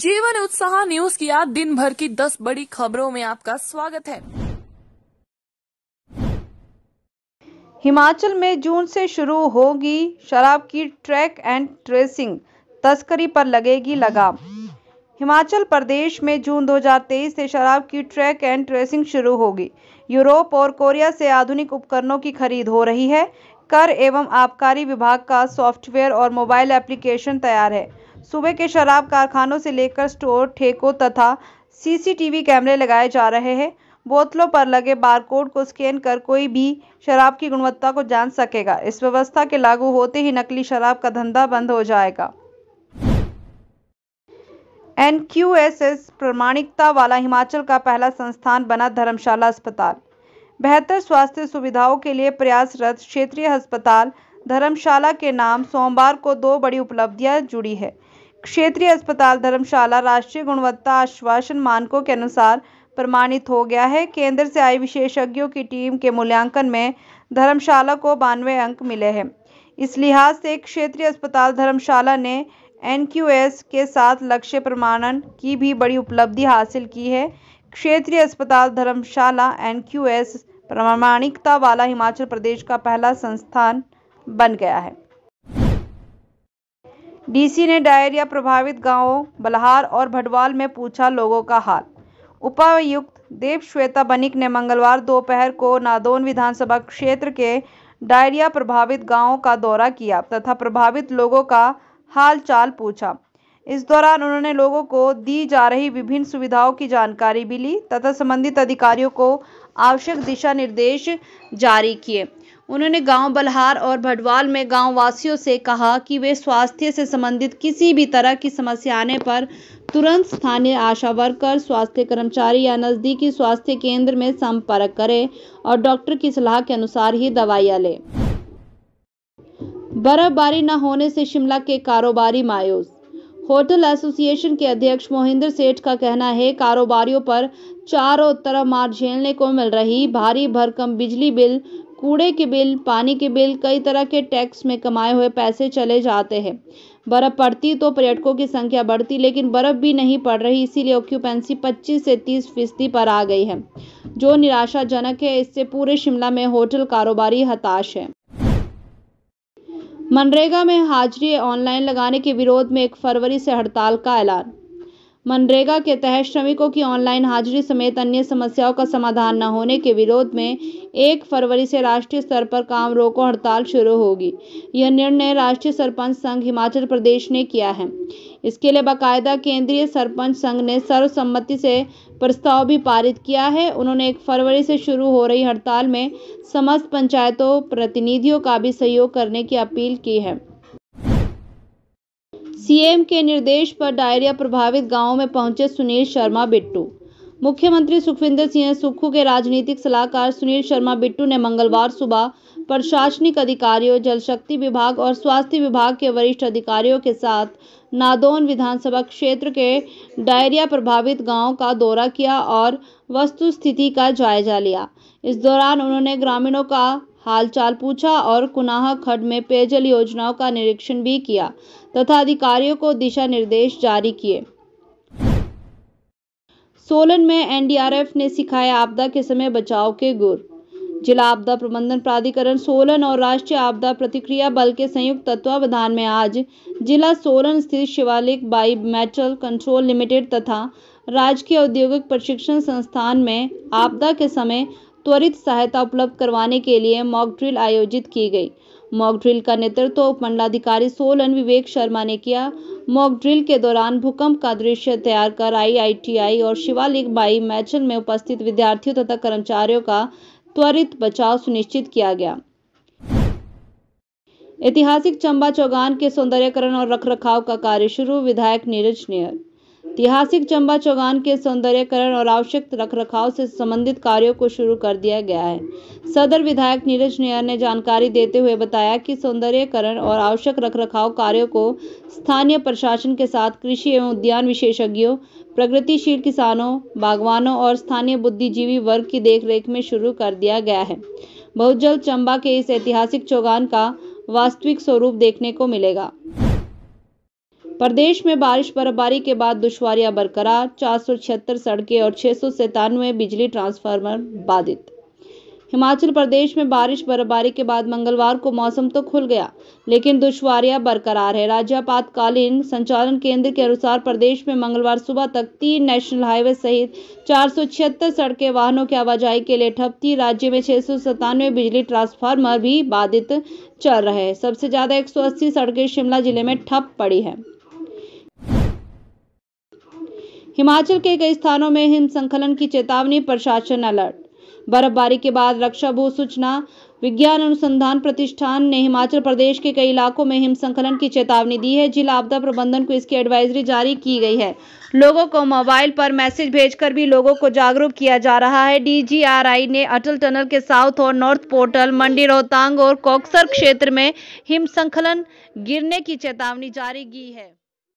जीवन उत्साह न्यूज की आज दिन भर की दस बड़ी खबरों में आपका स्वागत है हिमाचल में जून से शुरू होगी शराब की ट्रैक एंड ट्रेसिंग तस्करी पर लगेगी लगाम हिमाचल प्रदेश में जून 2023 से शराब की ट्रैक एंड ट्रेसिंग शुरू होगी यूरोप और कोरिया से आधुनिक उपकरणों की खरीद हो रही है कर एवं आबकारी विभाग का सॉफ्टवेयर और मोबाइल एप्लीकेशन तैयार है सूबे के शराब कारखानों से लेकर स्टोर ठेको तथा सीसीटीवी कैमरे लगाए जा रहे हैं बोतलों पर लगे बारकोड को स्कैन कर कोई भी शराब की गुणवत्ता को जान सकेगा इस व्यवस्था के लागू होते ही नकली शराब का धंधा बंद हो जाएगा एन प्रमाणिकता वाला हिमाचल का पहला संस्थान बना धर्मशाला अस्पताल बेहतर स्वास्थ्य सुविधाओं के लिए प्रयासरत क्षेत्रीय अस्पताल धर्मशाला के नाम सोमवार को दो बड़ी उपलब्धियां जुड़ी है क्षेत्रीय अस्पताल धर्मशाला राष्ट्रीय गुणवत्ता आश्वासन मानकों के अनुसार प्रमाणित हो गया है केंद्र से आई विशेषज्ञों की टीम के मूल्यांकन में धर्मशाला को बानवे अंक मिले हैं इस लिहाज से क्षेत्रीय अस्पताल धर्मशाला ने एन के साथ लक्ष्य प्रमाणन की भी बड़ी उपलब्धि हासिल की है क्षेत्रीय अस्पताल धर्मशाला एन प्रमाणिकता वाला हिमाचल प्रदेश का पहला संस्थान बन गया है डीसी ने डायरिया प्रभावित गांवों बलहार और भडवाल में पूछा लोगों का हाल उपायुक्त देव श्वेता बनिक ने मंगलवार दोपहर को नादौन विधानसभा क्षेत्र के डायरिया प्रभावित गांवों का दौरा किया तथा प्रभावित लोगों का हाल चाल पूछा इस दौरान उन्होंने लोगों को दी जा रही विभिन्न सुविधाओं की जानकारी भी ली तथा संबंधित अधिकारियों को आवश्यक दिशा निर्देश जारी किए उन्होंने गांव बलहार और भडवाल में गांव वासियों से कहा कि वे स्वास्थ्य से संबंधित किसी भी तरह की समस्या आने पर तुरंत स्थानीय आशा वर्कर स्वास्थ्य कर्मचारी या नज़दीकी स्वास्थ्य केंद्र में संपर्क करें और डॉक्टर की सलाह के अनुसार ही दवाइयां लें बर्फबारी न होने से शिमला के कारोबारी मायूस होटल एसोसिएशन के अध्यक्ष मोहिंद्र सेठ का कहना है कारोबारियों पर चारों तरफ मार झेलने को मिल रही भारी भरकम बिजली बिल कूड़े के बिल पानी के बिल कई तरह के टैक्स में कमाए हुए पैसे चले जाते हैं बर्फ़ पड़ती तो पर्यटकों की संख्या बढ़ती लेकिन बर्फ़ भी नहीं पड़ रही इसीलिए ऑक्यूपेंसी 25 से 30 फीसदी पर आ गई है जो निराशाजनक है इससे पूरे शिमला में होटल कारोबारी हताश है मनरेगा में हाजिरी ऑनलाइन लगाने के विरोध में एक फरवरी से हड़ताल का ऐलान मनरेगा के तहत श्रमिकों की ऑनलाइन हाजिरी समेत अन्य समस्याओं का समाधान न होने के विरोध में एक फरवरी से राष्ट्रीय स्तर पर काम रोको हड़ताल शुरू होगी यह निर्णय राष्ट्रीय सरपंच संघ हिमाचल प्रदेश ने किया है इसके लिए बाकायदा केंद्रीय सरपंच संघ ने सर्वसम्मति से प्रस्ताव भी पारित किया है उन्होंने एक फरवरी से शुरू हो रही हड़ताल में समस्त पंचायतों प्रतिनिधियों का भी सहयोग करने की अपील की है सीएम के निर्देश पर डायरिया प्रभावित गांवों में पहुंचे सुनील शर्मा बिट्टू मुख्यमंत्री सुखविंदर सिंह सुक्खू के राजनीतिक सलाहकार सुनील शर्मा बिट्टू ने मंगलवार सुबह प्रशासनिक अधिकारियों जल शक्ति विभाग और स्वास्थ्य विभाग के वरिष्ठ अधिकारियों के साथ नादौन विधानसभा क्षेत्र के डायरिया प्रभावित गाँव का दौरा किया और वस्तुस्थिति का जायजा लिया इस दौरान उन्होंने ग्रामीणों का हालचाल पूछा और कुनाह खड में पेयजल योजनाओं का निरीक्षण भी किया तथा अधिकारियों को दिशा निर्देश जारी किए सोलन में एनडीआरएफ ने सिखाया आपदा के समय बचाव के गुर जिला आपदा प्रबंधन प्राधिकरण सोलन और राष्ट्रीय आपदा प्रतिक्रिया बल के संयुक्त तत्वावधान में आज जिला सोलन स्थित Shivalik bimetal control limited तथा राजकीय औद्योगिक प्रशिक्षण संस्थान में आपदा के समय त्वरित सहायता उपलब्ध करवाने के लिए मॉक ड्रिल आयोजित की गई मॉक ड्रिल का नेतृत्व उपमंडलाधिकारी सोलन विवेक शर्मा ने किया मॉक ड्रिल के दौरान भूकंप का दृश्य तैयार कर आईआईटीआई और शिवालिक बाई मैचल में उपस्थित विद्यार्थियों तथा कर्मचारियों का त्वरित बचाव सुनिश्चित किया गया ऐतिहासिक चंबा चौगान के सौंदर्यकरण और रखरखाव का कार्य शुरू विधायक नीरज नेहर ऐतिहासिक चंबा चौगान के सौंदर्यकरण और आवश्यक रखरखाव से संबंधित कार्यों को शुरू कर दिया गया है सदर विधायक नीरज नैयर ने जानकारी देते हुए बताया कि सौंदर्यकरण और आवश्यक रखरखाव कार्यों को स्थानीय प्रशासन के साथ कृषि एवं उद्यान विशेषज्ञों प्रगतिशील किसानों बागवानों और स्थानीय बुद्धिजीवी वर्ग की देखरेख में शुरू कर दिया गया है बहुत जल्द चंबा के इस ऐतिहासिक चौगान का वास्तविक स्वरूप देखने को मिलेगा प्रदेश में बारिश बर्फबारी के बाद दुश्वारियां बरकरार चार सड़कें और छह बिजली ट्रांसफार्मर बाधित हिमाचल प्रदेश में बारिश बर्फबारी के बाद मंगलवार को मौसम तो खुल गया लेकिन दुश्वारियां बरकरार है राज्य आपातकालीन संचालन केंद्र के अनुसार प्रदेश में मंगलवार सुबह तक तीन नेशनल हाईवे सहित चार सड़कें वाहनों की आवाजाही के लिए ठप थी राज्य में छह बिजली ट्रांसफार्मर भी बाधित चल रहे सबसे ज्यादा एक सड़कें शिमला जिले में ठप पड़ी है हिमाचल के कई स्थानों में हिमस्खलन की चेतावनी प्रशासन अलर्ट बर्फबारी के बाद रक्षा भू सूचना विज्ञान अनुसंधान प्रतिष्ठान ने हिमाचल प्रदेश के कई इलाकों में हिमस्खलन की चेतावनी दी है जिला आपदा प्रबंधन को इसकी एडवाइजरी जारी की गई है लोगों को मोबाइल पर मैसेज भेजकर भी लोगों को जागरूक किया जा रहा है डीजीआरआई ने अटल टनल के साउथ और नॉर्थ पोर्टल मंडी रोहतांग और कोक्सर क्षेत्र में हिमस्खलन गिरने की चेतावनी जारी की है